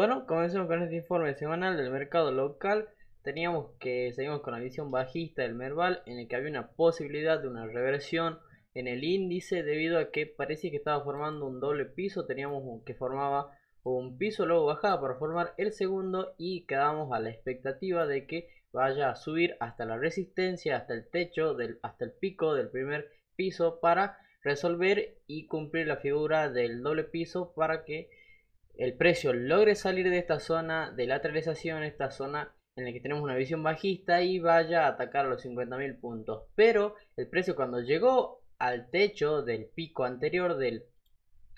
Bueno, comencemos con este informe semanal del mercado local. Teníamos que seguimos con la visión bajista del Merval, en el que había una posibilidad de una reversión en el índice debido a que parecía que estaba formando un doble piso. Teníamos que formaba un piso, luego bajaba para formar el segundo y quedamos a la expectativa de que vaya a subir hasta la resistencia, hasta el techo, hasta el pico del primer piso para resolver y cumplir la figura del doble piso para que el precio logre salir de esta zona de lateralización, esta zona en la que tenemos una visión bajista y vaya a atacar los 50.000 puntos. Pero el precio cuando llegó al techo del pico anterior del,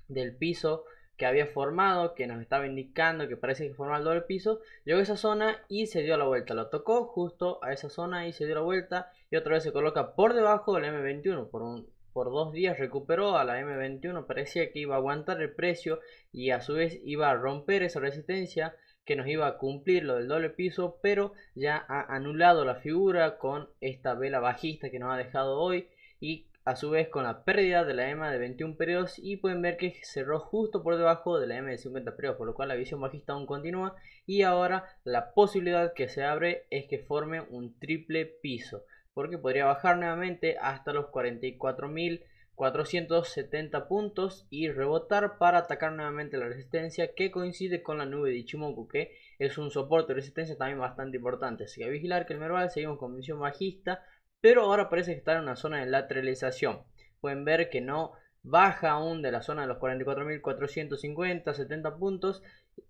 del piso que había formado, que nos estaba indicando que parece que formaba el doble piso, llegó a esa zona y se dio la vuelta, lo tocó justo a esa zona y se dio la vuelta y otra vez se coloca por debajo del M21 por un por dos días recuperó a la M21, parecía que iba a aguantar el precio y a su vez iba a romper esa resistencia que nos iba a cumplir lo del doble piso, pero ya ha anulado la figura con esta vela bajista que nos ha dejado hoy y a su vez con la pérdida de la M de 21 periodos y pueden ver que cerró justo por debajo de la M de 50 periodos, por lo cual la visión bajista aún continúa y ahora la posibilidad que se abre es que forme un triple piso porque podría bajar nuevamente hasta los 44.470 puntos y rebotar para atacar nuevamente la resistencia que coincide con la nube de Ichimoku que es un soporte de resistencia también bastante importante. Así que a vigilar que el Merval seguimos con visión bajista, pero ahora parece que está en una zona de lateralización. Pueden ver que no baja aún de la zona de los 44.450, 70 puntos,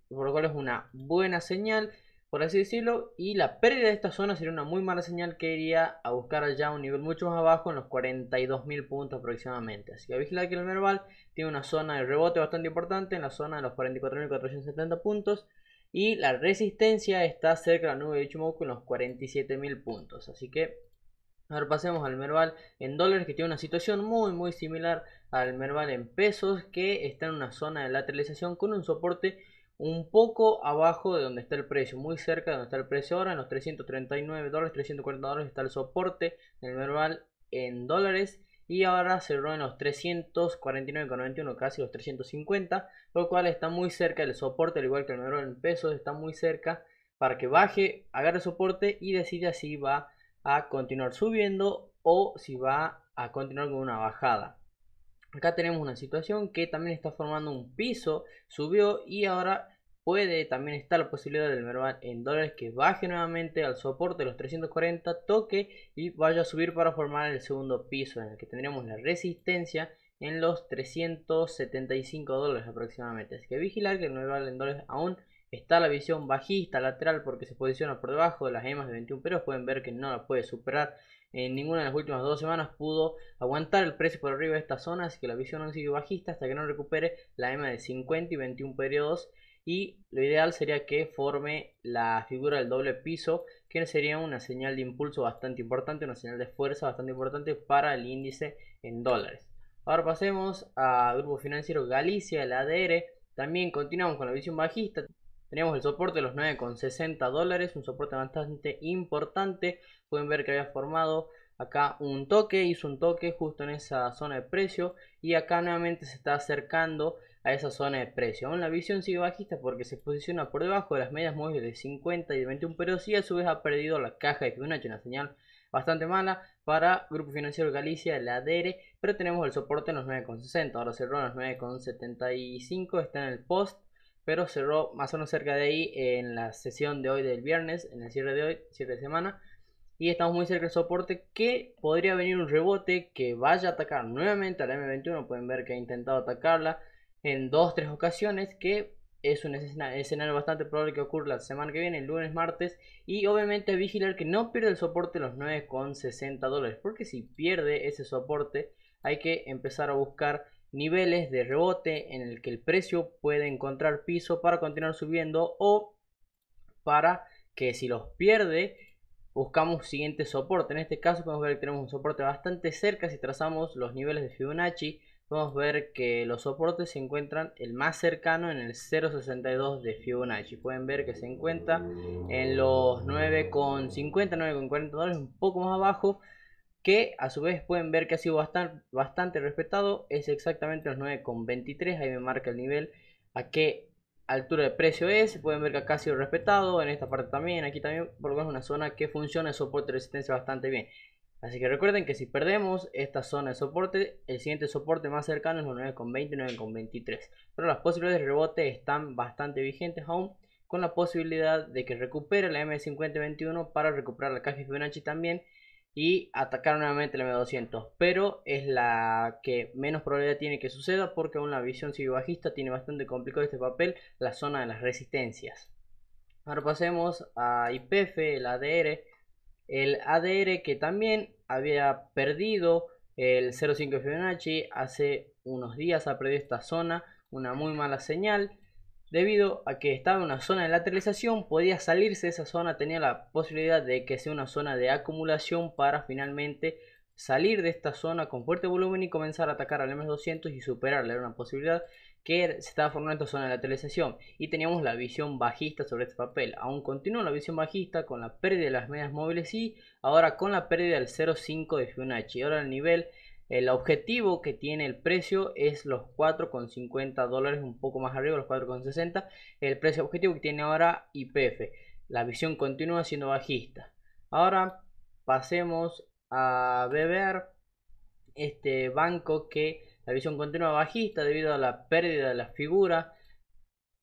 por lo cual es una buena señal por así decirlo. Y la pérdida de esta zona sería una muy mala señal que iría a buscar allá un nivel mucho más abajo en los 42.000 puntos aproximadamente. Así que vigilar que el Merval tiene una zona de rebote bastante importante en la zona de los 44.470 puntos. Y la resistencia está cerca de la nube de Ichimoku en los 47.000 puntos. Así que ahora pasemos al Merval en dólares que tiene una situación muy muy similar al Merval en pesos que está en una zona de lateralización con un soporte un poco abajo de donde está el precio, muy cerca de donde está el precio ahora, en los 339 dólares, 340 dólares está el soporte del normal en dólares y ahora cerró en los 349,91, casi los 350, lo cual está muy cerca del soporte, al igual que el normal en pesos, está muy cerca para que baje, agarre soporte y decida si va a continuar subiendo o si va a continuar con una bajada. Acá tenemos una situación que también está formando un piso, subió y ahora Puede también estar la posibilidad del Merval en dólares que baje nuevamente al soporte de los 340 toque y vaya a subir para formar el segundo piso en el que tendríamos la resistencia en los 375 dólares aproximadamente. Así que vigilar que el Merval en dólares aún está la visión bajista lateral porque se posiciona por debajo de las EMAs de 21 periodos pueden ver que no la puede superar en ninguna de las últimas dos semanas pudo aguantar el precio por arriba de esta zona así que la visión aún sigue bajista hasta que no recupere la EMA de 50 y 21 periodos y lo ideal sería que forme la figura del doble piso que sería una señal de impulso bastante importante, una señal de fuerza bastante importante para el índice en dólares. Ahora pasemos a Grupo Financiero Galicia, el ADR. También continuamos con la visión bajista. Tenemos el soporte de los 9,60 dólares, un soporte bastante importante. Pueden ver que había formado acá un toque, hizo un toque justo en esa zona de precio y acá nuevamente se está acercando a esa zona de precio. Aún la visión sigue bajista porque se posiciona por debajo de las medias móviles de 50 y de 21, pero sí a su vez ha perdido la caja de hecho una señal bastante mala para Grupo Financiero Galicia, la DERE, pero tenemos el soporte en los 9,60, ahora cerró en los 9,75, está en el post, pero cerró más o menos cerca de ahí en la sesión de hoy del viernes, en el cierre de hoy, cierre de semana, y estamos muy cerca del soporte que podría venir un rebote que vaya a atacar nuevamente a la M21, pueden ver que ha intentado atacarla, en dos, tres ocasiones, que es un escenario bastante probable que ocurra la semana que viene, el lunes, martes, y obviamente vigilar que no pierda el soporte de los 9,60 dólares, porque si pierde ese soporte hay que empezar a buscar niveles de rebote en el que el precio puede encontrar piso para continuar subiendo o para que si los pierde buscamos siguiente soporte. En este caso podemos ver que tenemos un soporte bastante cerca si trazamos los niveles de Fibonacci podemos ver que los soportes se encuentran el más cercano en el 0.62 de Fibonacci. Pueden ver que se encuentra en los 9.50, 9.40 dólares, un poco más abajo. Que a su vez pueden ver que ha sido bastante, respetado. Es exactamente los 9.23. Ahí me marca el nivel a qué altura de precio es. Pueden ver que acá ha sido respetado. En esta parte también. Aquí también. Porque es una zona que funciona de soporte y resistencia bastante bien. Así que recuerden que si perdemos esta zona de soporte, el siguiente soporte más cercano es los 9,20 y 9,23. Pero las posibilidades de rebote están bastante vigentes aún, con la posibilidad de que recupere la M5021 para recuperar la caja Fibonacci también y atacar nuevamente la M200. Pero es la que menos probabilidad tiene que suceda porque aún la visión civil bajista tiene bastante complicado este papel, la zona de las resistencias. Ahora pasemos a IPF, la ADR el ADR que también había perdido el 05 Fibonacci hace unos días ha perdido esta zona, una muy mala señal debido a que estaba en una zona de lateralización, podía salirse de esa zona, tenía la posibilidad de que sea una zona de acumulación para finalmente salir de esta zona con fuerte volumen y comenzar a atacar al M200 y superarle, era una posibilidad que se estaba formando esta zona de lateralización y teníamos la visión bajista sobre este papel. Aún continúa la visión bajista con la pérdida de las medias móviles y ahora con la pérdida del 0,5 de Fibonacci. Ahora el nivel, el objetivo que tiene el precio es los 4,50 dólares, un poco más arriba, los 4,60. El precio objetivo que tiene ahora IPF. La visión continúa siendo bajista. Ahora pasemos a beber este banco que la visión continua bajista debido a la pérdida de la figura,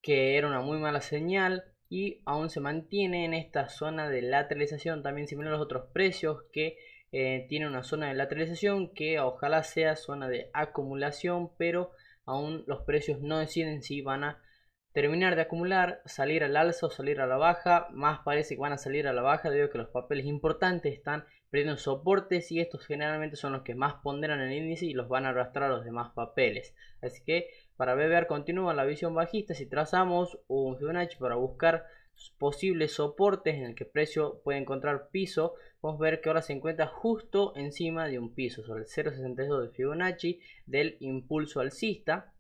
que era una muy mala señal, y aún se mantiene en esta zona de lateralización, también similar a los otros precios que eh, tiene una zona de lateralización que ojalá sea zona de acumulación, pero aún los precios no deciden si van a terminar de acumular, salir al alza o salir a la baja, más parece que van a salir a la baja debido que los papeles importantes están perdiendo soportes y estos generalmente son los que más ponderan el índice y los van a arrastrar a los demás papeles. Así que para BBR continúa la visión bajista, si trazamos un Fibonacci para buscar posibles soportes en el que precio puede encontrar piso, podemos ver que ahora se encuentra justo encima de un piso, sobre el 0.62 de Fibonacci del impulso alcista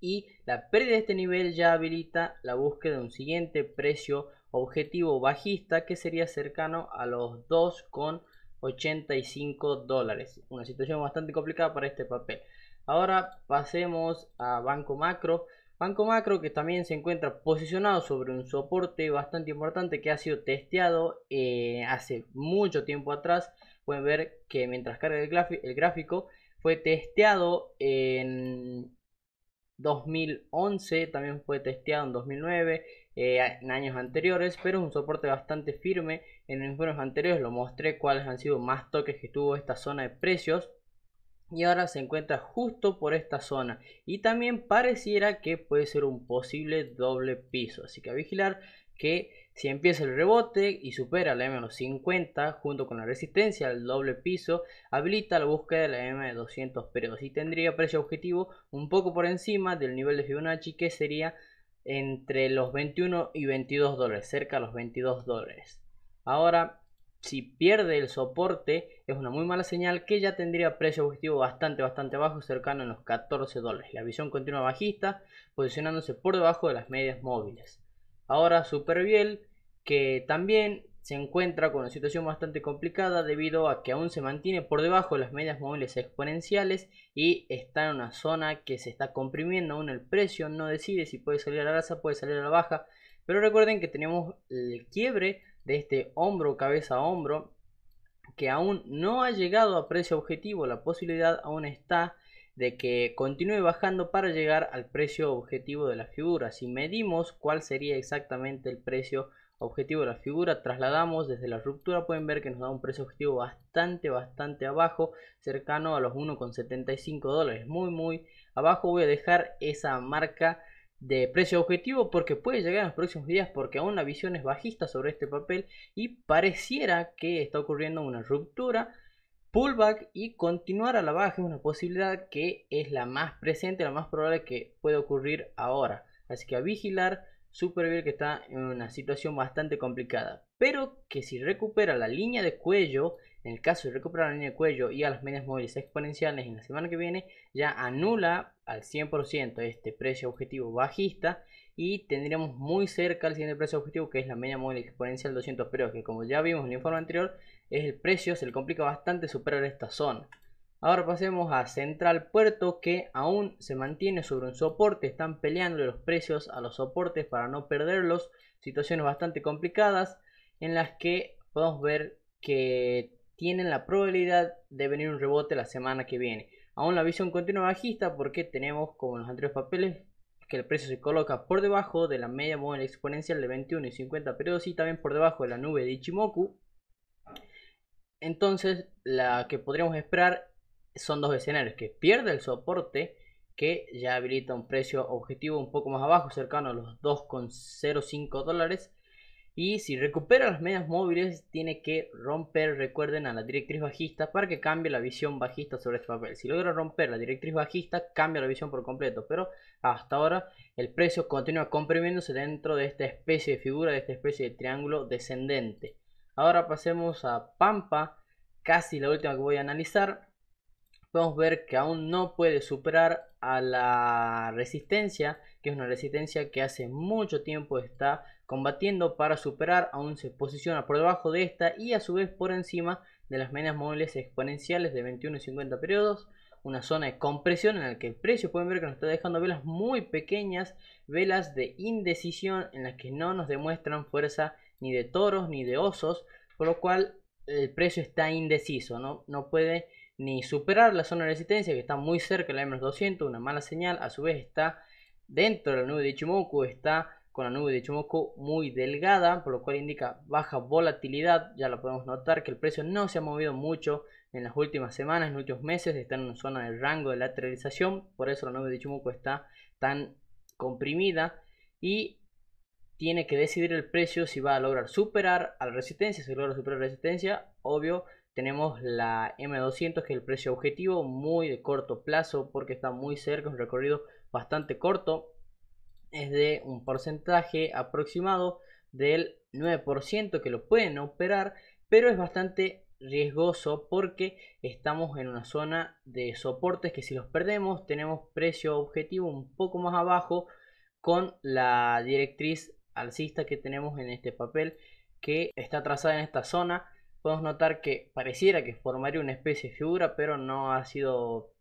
y la pérdida de este nivel ya habilita la búsqueda de un siguiente precio objetivo bajista que sería cercano a los 2,85 dólares. Una situación bastante complicada para este papel. Ahora pasemos a Banco Macro. Banco Macro que también se encuentra posicionado sobre un soporte bastante importante que ha sido testeado eh, hace mucho tiempo atrás. Pueden ver que mientras carga el gráfico fue testeado en 2011, también fue testeado en 2009, eh, en años anteriores, pero es un soporte bastante firme. En informes anteriores lo mostré cuáles han sido más toques que tuvo esta zona de precios. Y ahora se encuentra justo por esta zona. Y también pareciera que puede ser un posible doble piso. Así que a vigilar que si empieza el rebote y supera la m 50, junto con la resistencia al doble piso, habilita la búsqueda de la M200 pero si tendría precio objetivo un poco por encima del nivel de Fibonacci que sería entre los 21 y 22 dólares, cerca de los 22 dólares. Ahora, si pierde el soporte, es una muy mala señal que ya tendría precio objetivo bastante, bastante bajo, cercano a los 14 dólares. La visión continua bajista, posicionándose por debajo de las medias móviles. Ahora, superbiel que también se encuentra con una situación bastante complicada debido a que aún se mantiene por debajo de las medias móviles exponenciales y está en una zona que se está comprimiendo aún el precio, no decide si puede salir a la alza, puede salir a la baja, pero recuerden que tenemos el quiebre de este hombro cabeza a hombro que aún no ha llegado a precio objetivo, la posibilidad aún está de que continúe bajando para llegar al precio objetivo de la figura. Si medimos cuál sería exactamente el precio objetivo de la figura, trasladamos desde la ruptura, pueden ver que nos da un precio objetivo bastante, bastante abajo, cercano a los 1,75 dólares, muy, muy abajo. Voy a dejar esa marca de precio objetivo porque puede llegar en los próximos días porque aún la visión es bajista sobre este papel y pareciera que está ocurriendo una ruptura pullback y continuar a la baja es una posibilidad que es la más presente, la más probable que puede ocurrir ahora. Así que a vigilar bien que está en una situación bastante complicada, pero que si recupera la línea de cuello, en el caso de recuperar la línea de cuello y a las medias móviles exponenciales en la semana que viene, ya anula al 100% este precio objetivo bajista y tendríamos muy cerca el siguiente precio objetivo que es la media móvil exponencial 200, pero que como ya vimos en el informe anterior, es el precio, se le complica bastante superar esta zona. Ahora pasemos a Central Puerto que aún se mantiene sobre un soporte, están peleando los precios a los soportes para no perderlos, situaciones bastante complicadas en las que podemos ver que tienen la probabilidad de venir un rebote la semana que viene. Aún la visión continua bajista porque tenemos como en los anteriores papeles que el precio se coloca por debajo de la media móvil exponencial de 21 y 50 pero y también por debajo de la nube de Ichimoku. Entonces la que podríamos esperar son dos escenarios, que pierde el soporte que ya habilita un precio objetivo un poco más abajo, cercano a los 2,05 dólares. Y si recupera las medias móviles, tiene que romper, recuerden, a la directriz bajista para que cambie la visión bajista sobre este papel. Si logra romper la directriz bajista, cambia la visión por completo. Pero hasta ahora el precio continúa comprimiéndose dentro de esta especie de figura, de esta especie de triángulo descendente. Ahora pasemos a Pampa, casi la última que voy a analizar podemos ver que aún no puede superar a la resistencia, que es una resistencia que hace mucho tiempo está combatiendo para superar, aún se posiciona por debajo de esta y a su vez por encima de las medias móviles exponenciales de 21 y 50 periodos, una zona de compresión en la que el precio pueden ver que nos está dejando velas muy pequeñas, velas de indecisión en las que no nos demuestran fuerza ni de toros ni de osos, por lo cual el precio está indeciso, no, no puede ni superar la zona de resistencia que está muy cerca de la M200, una mala señal, a su vez está dentro de la nube de Ichimoku, está con la nube de Ichimoku muy delgada, por lo cual indica baja volatilidad, ya lo podemos notar que el precio no se ha movido mucho en las últimas semanas, en los últimos meses, está en una zona del rango de lateralización, por eso la nube de Ichimoku está tan comprimida y tiene que decidir el precio si va a lograr superar a la resistencia, si logra superar la resistencia, obvio tenemos la M200 que es el precio objetivo, muy de corto plazo porque está muy cerca, un recorrido bastante corto. Es de un porcentaje aproximado del 9% que lo pueden operar, pero es bastante riesgoso porque estamos en una zona de soportes que si los perdemos tenemos precio objetivo un poco más abajo con la directriz alcista que tenemos en este papel que está trazada en esta zona podemos notar que pareciera que formaría una especie de figura, pero no ha sido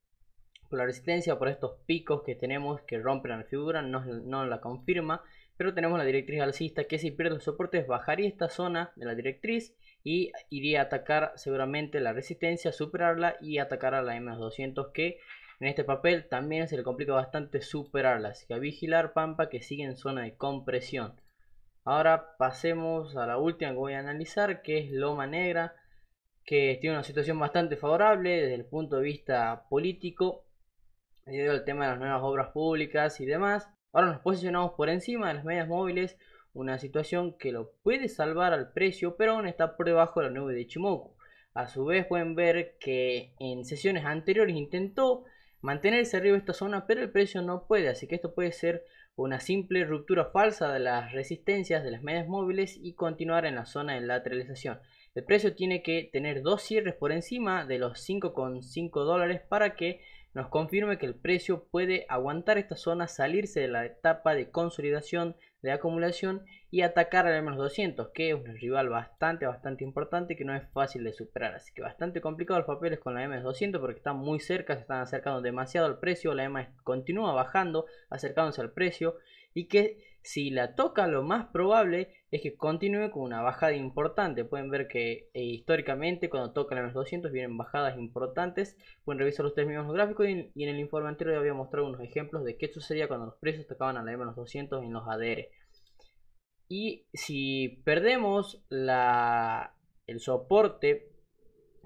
por la resistencia, o por estos picos que tenemos que rompen la figura, no, no la confirma, pero tenemos la directriz alcista que si pierde los soportes bajaría esta zona de la directriz y iría a atacar seguramente la resistencia, superarla y atacar a la M200 que en este papel también se le complica bastante superarla, así que a vigilar Pampa que sigue en zona de compresión. Ahora pasemos a la última que voy a analizar, que es Loma Negra, que tiene una situación bastante favorable desde el punto de vista político, debido al tema de las nuevas obras públicas y demás. Ahora nos posicionamos por encima de las medias móviles, una situación que lo puede salvar al precio, pero aún está por debajo de la nube de Chimoku. A su vez pueden ver que en sesiones anteriores intentó mantenerse arriba de esta zona, pero el precio no puede, así que esto puede ser una simple ruptura falsa de las resistencias de las medias móviles y continuar en la zona de lateralización. El precio tiene que tener dos cierres por encima de los 5,5 dólares para que nos confirme que el precio puede aguantar esta zona, salirse de la etapa de consolidación de acumulación y atacar al m 200, que es un rival bastante, bastante importante que no es fácil de superar. Así que bastante complicado los papeles con la M200 porque están muy cerca, se están acercando demasiado al precio, la M continúa bajando, acercándose al precio y que si la toca, lo más probable es que continúe con una bajada importante. Pueden ver que eh, históricamente cuando tocan a los 200 vienen bajadas importantes. Pueden revisar tres mismos gráficos y en, el informe anterior ya había mostrado unos ejemplos de qué sucedía cuando los precios tocaban a la M 200 en los ADR. Y si perdemos el soporte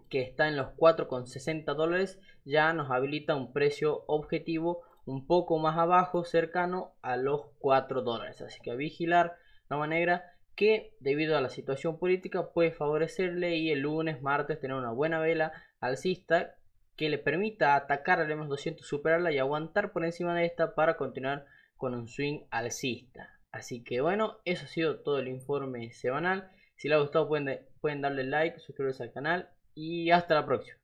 que está en los 4,60 dólares, ya nos habilita un precio objetivo un poco más abajo, cercano a los 4 dólares. Así que vigilar la manera que debido a la situación política puede favorecerle y el lunes, martes tener una buena vela alcista que le permita atacar al M200, superarla y aguantar por encima de esta para continuar con un swing alcista. Así que bueno, eso ha sido todo el informe semanal. Si le ha gustado pueden, pueden darle like, suscribirse al canal y hasta la próxima.